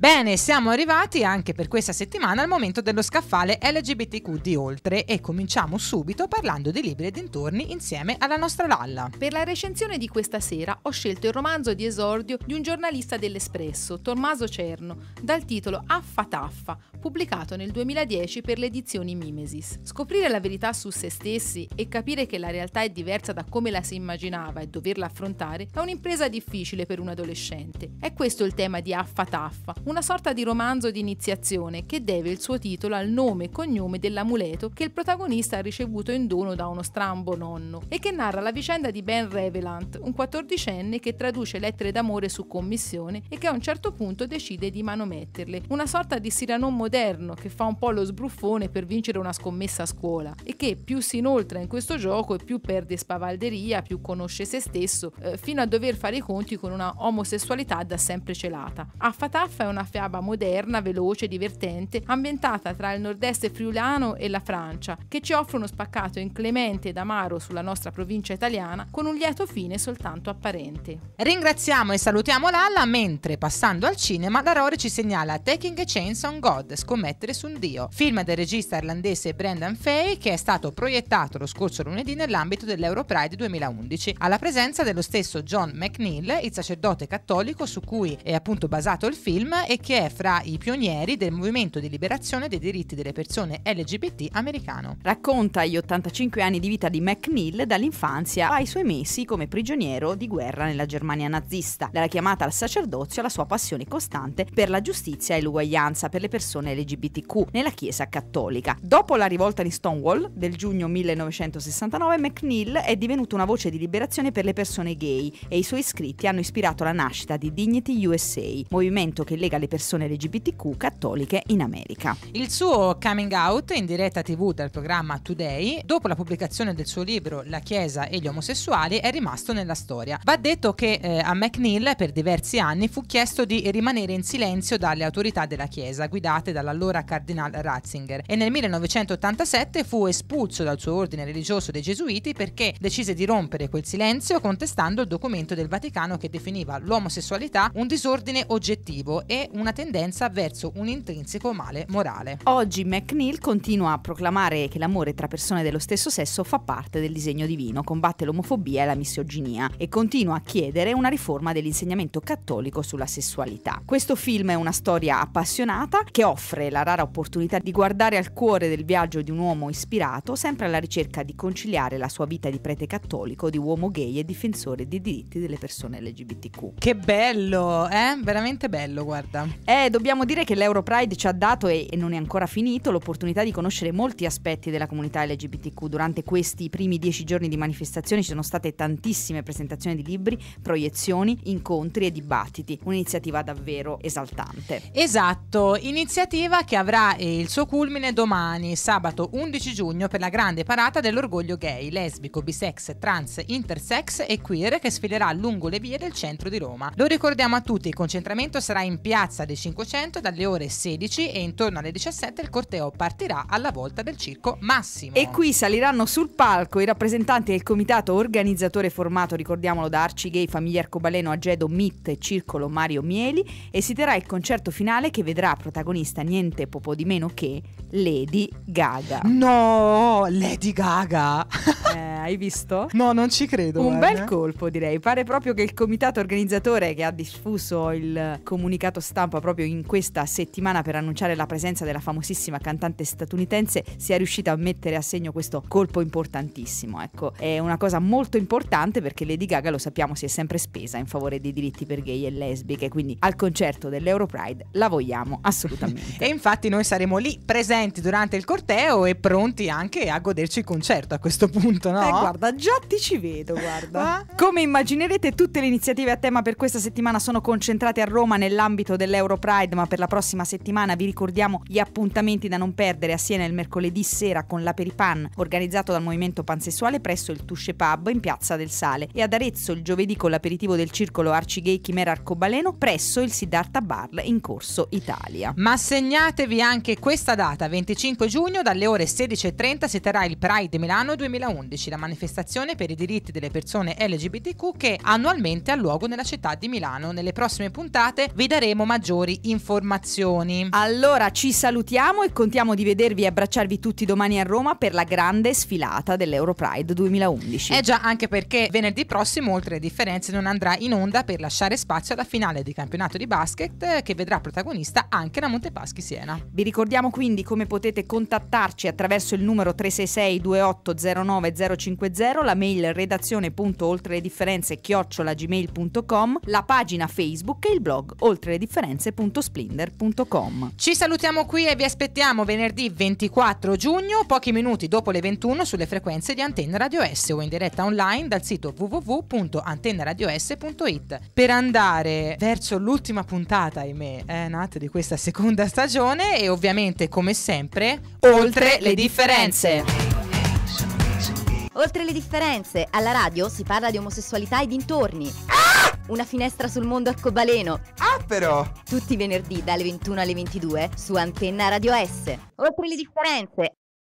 Bene, siamo arrivati anche per questa settimana al momento dello scaffale LGBTQ di oltre e cominciamo subito parlando di libri e dintorni insieme alla nostra Lalla. Per la recensione di questa sera ho scelto il romanzo di esordio di un giornalista dell'Espresso, Tommaso Cerno, dal titolo Affa Taffa, pubblicato nel 2010 per le edizioni Mimesis. Scoprire la verità su se stessi e capire che la realtà è diversa da come la si immaginava e doverla affrontare è un'impresa difficile per un adolescente. È questo il tema di Affa Taffa, una sorta di romanzo di iniziazione che deve il suo titolo al nome e cognome dell'amuleto che il protagonista ha ricevuto in dono da uno strambo nonno e che narra la vicenda di Ben Revelant, un quattordicenne che traduce lettere d'amore su commissione e che a un certo punto decide di manometterle, una sorta di Siranon moderno che fa un po' lo sbruffone per vincere una scommessa a scuola e che più si inoltra in questo gioco e più perde spavalderia, più conosce se stesso, eh, fino a dover fare i conti con una omosessualità da sempre celata. Affataffa è una una fiaba moderna, veloce, e divertente, ambientata tra il nord-est friulano e la Francia, che ci offre uno spaccato inclemente ed amaro sulla nostra provincia italiana, con un lieto fine soltanto apparente. Ringraziamo e salutiamo Lalla, mentre passando al cinema, la Rory ci segnala Taking a Chance on God, scommettere su un dio, film del regista irlandese Brendan Fay che è stato proiettato lo scorso lunedì nell'ambito dell'Europride 2011, alla presenza dello stesso John McNeil, il sacerdote cattolico su cui è appunto basato il film e che è fra i pionieri del movimento di liberazione dei diritti delle persone LGBT americano. Racconta gli 85 anni di vita di Macmill dall'infanzia ai suoi mesi come prigioniero di guerra nella Germania nazista, dalla chiamata al sacerdozio alla sua passione costante per la giustizia e l'uguaglianza per le persone LGBTQ nella Chiesa cattolica. Dopo la rivolta di Stonewall del giugno 1969, McNeil è divenuto una voce di liberazione per le persone gay e i suoi scritti hanno ispirato la nascita di Dignity USA, movimento che lega le persone LGBTQ cattoliche in America. Il suo coming out in diretta tv dal programma Today, dopo la pubblicazione del suo libro La Chiesa e gli omosessuali, è rimasto nella storia. Va detto che eh, a McNeil per diversi anni fu chiesto di rimanere in silenzio dalle autorità della Chiesa, guidate dall'allora Cardinal Ratzinger, e nel 1987 fu espulso dal suo ordine religioso dei Gesuiti perché decise di rompere quel silenzio contestando il documento del Vaticano che definiva l'omosessualità un disordine oggettivo e una tendenza verso un intrinseco male morale. Oggi McNeil continua a proclamare che l'amore tra persone dello stesso sesso fa parte del disegno divino, combatte l'omofobia e la misoginia e continua a chiedere una riforma dell'insegnamento cattolico sulla sessualità. Questo film è una storia appassionata che offre la rara opportunità di guardare al cuore del viaggio di un uomo ispirato, sempre alla ricerca di conciliare la sua vita di prete cattolico, di uomo gay e difensore dei diritti delle persone LGBTQ. Che bello, eh? Veramente bello, guarda stata? Eh, dobbiamo dire che l'Europride ci ha dato, e non è ancora finito, l'opportunità di conoscere molti aspetti della comunità LGBTQ. Durante questi primi dieci giorni di manifestazione ci sono state tantissime presentazioni di libri, proiezioni, incontri e dibattiti. Un'iniziativa davvero esaltante. Esatto, iniziativa che avrà eh, il suo culmine domani, sabato 11 giugno, per la grande parata dell'orgoglio gay, lesbico, bisex, trans, intersex e queer che sfilerà lungo le vie del centro di Roma. Lo ricordiamo a tutti, il concentramento sarà in piazza Piazza dei 500 dalle ore 16 e intorno alle 17 il corteo partirà alla volta del circo Massimo. E qui saliranno sul palco i rappresentanti del comitato organizzatore formato, ricordiamolo, da Arci Gay, Famiglia Arcobaleno, Agedo, MIT e Circolo Mario Mieli e si terrà il concerto finale che vedrà protagonista niente poco di meno che Lady Gaga. No, Lady Gaga! Eh, hai visto? No, non ci credo. Un guarda. bel colpo direi, pare proprio che il comitato organizzatore che ha diffuso il comunicato stampa proprio in questa settimana per annunciare la presenza della famosissima cantante statunitense sia riuscita a mettere a segno questo colpo importantissimo. Ecco, è una cosa molto importante perché Lady Gaga, lo sappiamo, si è sempre spesa in favore dei diritti per gay e lesbiche, quindi al concerto dell'Europride la vogliamo assolutamente. e infatti noi saremo lì presenti durante il corteo e pronti anche a goderci il concerto a questo punto, no? Eh, guarda, già ti ci vedo, guarda. Ah. Come immaginerete tutte le iniziative a tema per questa settimana sono concentrate a Roma nell'ambito dell'Euro Pride, ma per la prossima settimana vi ricordiamo gli appuntamenti da non perdere a Siena il mercoledì sera con la Peripan, organizzato dal movimento pansessuale presso il Tusce Pub in Piazza del Sale, e ad Arezzo il giovedì con l'aperitivo del circolo Arcigay Chimera Arcobaleno presso il Siddhartha Bar in Corso Italia. Ma segnatevi anche questa data, 25 giugno dalle ore 16.30 si terrà il Pride Milano 2011, la manifestazione per i diritti delle persone LGBTQ che annualmente ha luogo nella città di Milano. Nelle prossime puntate vi daremo maggiori informazioni. Allora ci salutiamo e contiamo di vedervi e abbracciarvi tutti domani a Roma per la grande sfilata dell'Europride 2011. Eh già, anche perché venerdì prossimo, oltre le differenze, non andrà in onda per lasciare spazio alla finale di campionato di basket eh, che vedrà protagonista anche la Montepaschi Siena. Vi ricordiamo quindi come potete contattarci attraverso il numero 366 2809 050, la mail redazione.oltre le differenze chiocciolagmail.com, la pagina Facebook e il blog Oltre le differenze conferenze.splinder.com. Ci salutiamo qui e vi aspettiamo venerdì 24 giugno, pochi minuti dopo le 21 sulle frequenze di Antenna Radio S o in diretta online dal sito www.antennaradios.it. Per andare verso l'ultima puntata, ahimè, eh, Nat, di questa seconda stagione e ovviamente come sempre, oltre le differenze. Oltre le differenze, alla radio si parla di omosessualità e dintorni. Ah! Una finestra sul mondo arcobaleno. Ah però! Tutti i venerdì dalle 21 alle 22 su Antenna Radio S. Oltre le differenze,